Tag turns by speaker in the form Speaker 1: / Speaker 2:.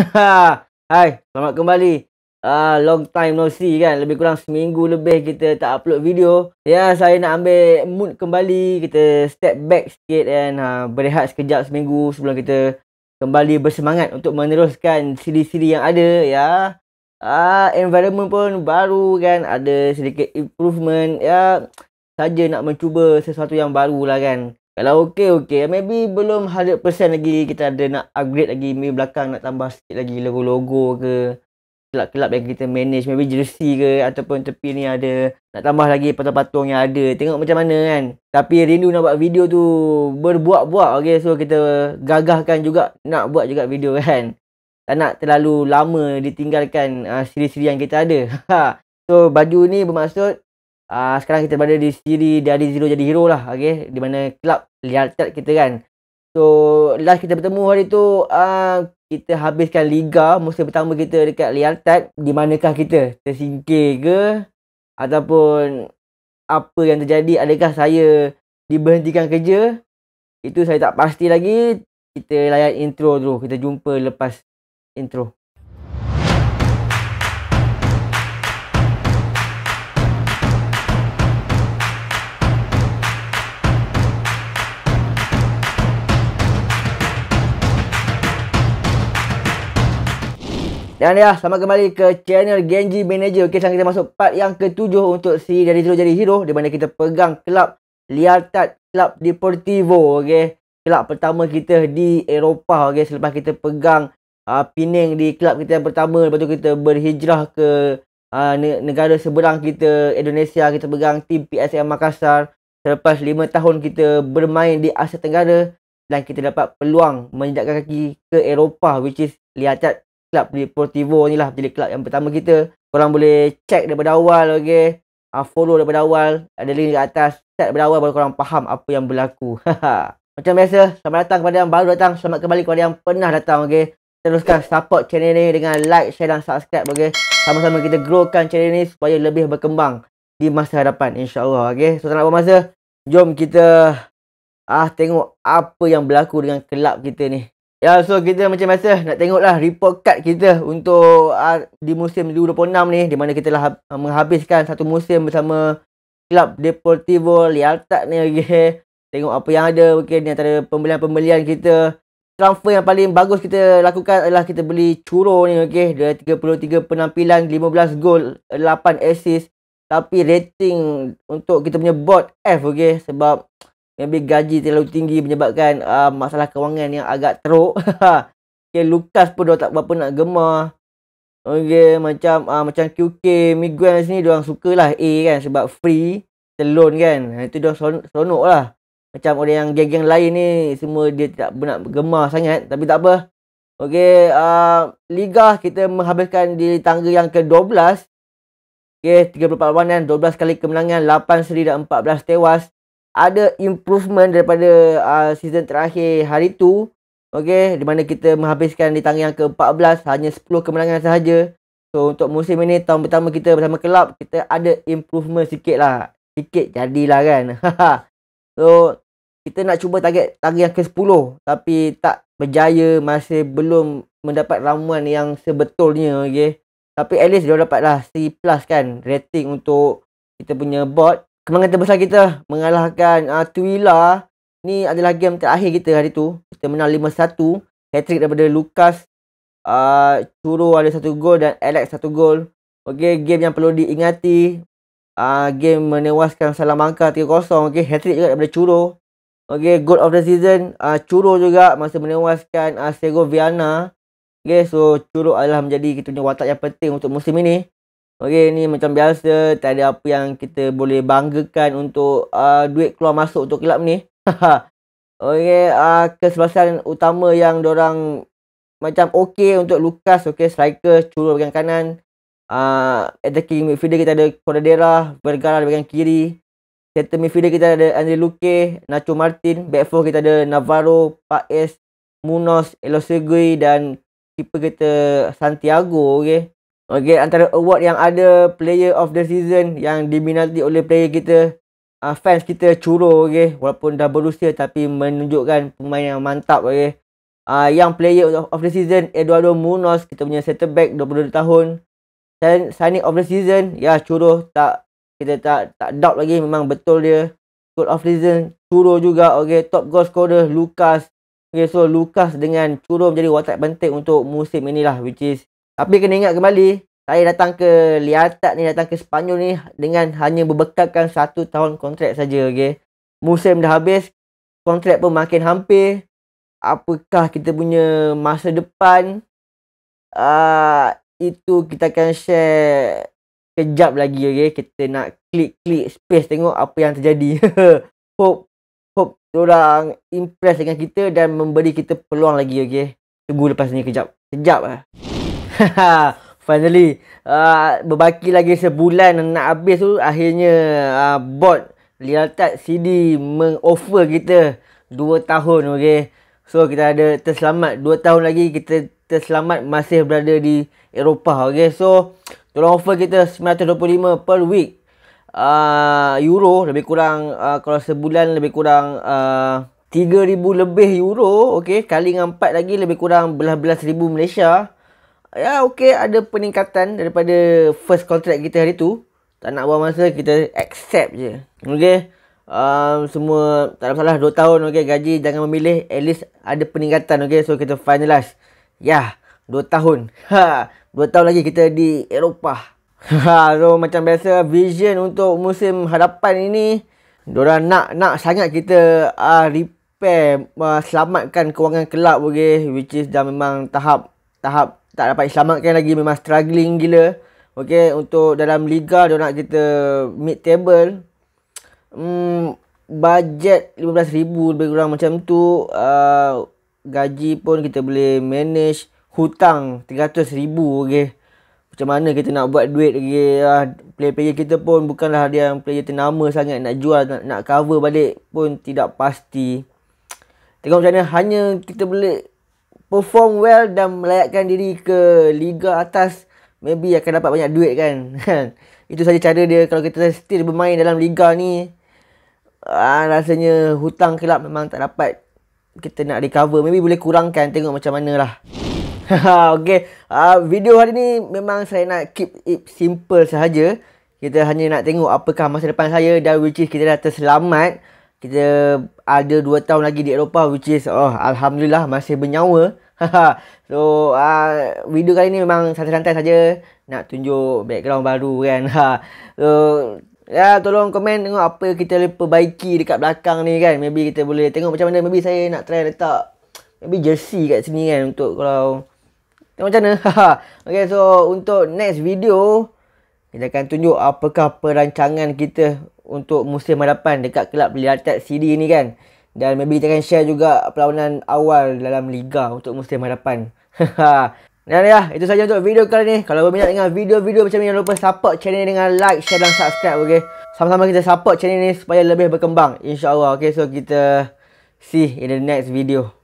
Speaker 1: Hai, selamat kembali. Ah, uh, long time no see kan. Lebih kurang seminggu lebih kita tak upload video. Ya, saya nak ambil mood kembali. Kita step back sikit dan uh, ah, berehat sekejap seminggu sebelum kita kembali bersemangat untuk meneruskan siri-siri yang ada ya. Ah, uh, environment pun baru kan. Ada sedikit improvement ya. Saja nak mencuba sesuatu yang baru lah kan. Kalau okey okey maybe belum 100% lagi kita ada nak upgrade lagi maybe belakang nak tambah sikit lagi logo-logo ke kelab-kelab yang kita manage maybe jersey ke ataupun tepi ni ada nak tambah lagi patung-patung yang ada tengok macam mana kan tapi rindu nak buat video tu berbuat-buat okey so kita gagahkan juga nak buat juga video kan tak nak terlalu lama ditinggalkan uh, siri-siri yang kita ada ha. so baju ni bermaksud uh, sekarang kita berada di siri dari zero jadi hero lah okay di mana club lihat kita kan so last kita bertemu hari tu uh, kita habiskan liga musim pertama kita dekat Real Tag di manakah kita tersingkir ke ataupun apa yang terjadi adakah saya diberhentikan kerja itu saya tak pasti lagi kita layan intro dulu kita jumpa lepas intro Dan ya, selamat kembali ke channel Genji Manager. Okey, sekarang kita masuk part yang ketujuh untuk si dari Zero Jadi Hero. Di mana kita pegang kelab Lealtad Club Deportivo. Okey, kelab pertama kita di Eropah. Okey, selepas kita pegang uh, Penang di kelab kita yang pertama. Lepas tu kita berhijrah ke uh, negara seberang kita, Indonesia. Kita pegang tim PSM Makassar. Selepas lima tahun kita bermain di Asia Tenggara. Dan kita dapat peluang menjadikan kaki ke Eropah. Which is Lealtad Club Deportivo ni lah Jadi club yang pertama kita Korang boleh check daripada awal okay? uh, Follow daripada awal Ada link dekat atas Check daripada awal Baru korang faham apa yang berlaku Macam biasa Selamat datang kepada yang baru datang Selamat kembali kepada yang pernah datang okay? Teruskan support channel ni Dengan like, share dan subscribe okay? Sama-sama kita growkan channel ni Supaya lebih berkembang Di masa hadapan InsyaAllah okay? So tak nak buang masa Jom kita ah tengok apa yang berlaku dengan kelab kita ni. Ya so kita macam biasa nak tengok lah report card kita untuk uh, di musim 2026 ni di mana kita lah uh, menghabiskan satu musim bersama Club Deportivo Lealtad ni okay. Tengok apa yang ada okay, ni antara pembelian-pembelian kita Transfer yang paling bagus kita lakukan adalah kita beli Churo ni okay. Dia 33 penampilan, 15 gol, 8 assist Tapi rating untuk kita punya bot F okay. Sebab Maybe gaji terlalu tinggi menyebabkan uh, masalah kewangan yang agak teruk. okay, Lucas pun dia tak berapa nak gemar. Okay, macam uh, macam QK, Miguel sini dia orang sukalah A kan sebab free, telon kan. Ha, itu dia seronok lah. Macam orang yang geng-geng lain ni semua dia tak nak gemar sangat tapi tak apa. Okay, uh, ah, Liga kita menghabiskan di tangga yang ke-12. Okay, 34 lawanan, 12 kali kemenangan, 8 seri dan 14 tewas ada improvement daripada uh, season terakhir hari tu okey di mana kita menghabiskan di tangga yang ke-14 hanya 10 kemenangan sahaja so untuk musim ini tahun pertama kita bersama kelab kita ada improvement sikit lah sikit jadilah kan so kita nak cuba target tangga yang ke-10 tapi tak berjaya masih belum mendapat ramuan yang sebetulnya okey tapi at least dia dapatlah C plus kan rating untuk kita punya bot kemenangan terbesar kita mengalahkan uh, ah, Twila. Ni adalah game terakhir kita hari tu. Kita menang 5-1. Hattrick daripada Lucas. Uh, Churu ada satu gol dan Alex satu gol. Okey, game yang perlu diingati. Uh, game menewaskan Salamanca 3-0. Okey, hattrick juga daripada Churu. Okey, goal of the season. Uh, Curo juga masa menewaskan uh, Sego Viana. Okey, so Churu adalah menjadi kita punya watak yang penting untuk musim ini. Okey ni macam biasa tak ada apa yang kita boleh banggakan untuk uh, duit keluar masuk untuk kelab ni. okey uh, kesebelasan utama yang orang macam okey untuk Lucas okey striker curul bagian kanan uh, attacking midfielder kita ada Cordera, Vergara di bagian kiri. Center midfielder kita ada Andre Luke, Nacho Martin, back four kita ada Navarro, Paes, Munoz, Elosegui dan keeper kita Santiago okey. Okey, antara award yang ada player of the season yang diminati oleh player kita uh, fans kita Curo okey, walaupun dah berusia tapi menunjukkan pemain yang mantap okey. Uh, yang player of the season Eduardo Munoz kita punya center back 22 tahun. Dan signing of the season ya Curo tak kita tak tak doubt lagi memang betul dia goal of the season Curo juga okey, top goal scorer Lucas. Okey, so Lucas dengan Curo menjadi watak penting untuk musim inilah which is tapi kena ingat kembali, saya datang ke Liatak ni, datang ke Sepanyol ni dengan hanya berbekalkan satu tahun kontrak saja. Okay? Musim dah habis, kontrak pun makin hampir. Apakah kita punya masa depan? Uh, itu kita akan share kejap lagi. Okay? Kita nak klik-klik space tengok apa yang terjadi. hope, hope diorang impress dengan kita dan memberi kita peluang lagi. Okay? Tunggu lepas ni kejap. Sekejap lah. Eh. Finally uh, Berbaki lagi sebulan nak habis tu Akhirnya uh, Bot Lialtat CD Meng-offer kita 2 tahun okay So kita ada terselamat 2 tahun lagi kita terselamat Masih berada di Eropah okay So Tolong offer kita 925 per week uh, Euro Lebih kurang uh, Kalau sebulan lebih kurang uh, 3,000 lebih euro Okay Kali dengan 4 lagi Lebih kurang belas-belas ribu Malaysia Ya okey ada peningkatan daripada first contract kita hari tu. Tak nak buang masa kita accept je. Okey. Um, semua tak ada masalah 2 tahun okey gaji jangan memilih at least ada peningkatan okey so kita finalize. Ya, yeah, 2 tahun. Ha, 2 tahun lagi kita di Eropah. Ha, so macam biasa vision untuk musim hadapan ini Diorang nak nak sangat kita uh, repair uh, selamatkan kewangan kelab okey which is dah memang tahap tahap tak dapat diselamatkan lagi memang struggling gila okey untuk dalam liga dia nak kita mid table hmm bajet 15000 lebih kurang macam tu uh, gaji pun kita boleh manage hutang 300000 okey macam mana kita nak buat duit lagi uh, player-player kita pun bukanlah dia yang player ternama sangat nak jual nak, nak cover balik pun tidak pasti tengok macam mana hanya kita boleh perform well dan melayakkan diri ke liga atas maybe akan dapat banyak duit kan itu saja cara dia kalau kita still bermain dalam liga ni ah, rasanya hutang kilap memang tak dapat kita nak recover maybe boleh kurangkan tengok macam mana lah okay. ah, video hari ni memang saya nak keep it simple sahaja kita hanya nak tengok apakah masa depan saya dan which is kita dah terselamat kita ada 2 tahun lagi di Eropah which is oh alhamdulillah masih bernyawa. so uh, video kali ni memang santai-santai saja nak tunjuk background baru kan. so ya tolong komen tengok apa kita boleh perbaiki dekat belakang ni kan. Maybe kita boleh tengok macam mana maybe saya nak try letak maybe jersey kat sini kan untuk kalau macam mana. okay so untuk next video kita akan tunjuk apakah perancangan kita untuk musim hadapan dekat kelab Liatat CD ni kan. Dan maybe kita akan share juga perlawanan awal dalam Liga untuk musim hadapan. dan ya, itu saja untuk video kali ni. Kalau berminat dengan video-video macam ni, jangan lupa support channel ni dengan like, share dan subscribe. Okey, Sama-sama kita support channel ni supaya lebih berkembang. InsyaAllah. Okey, so kita see in the next video.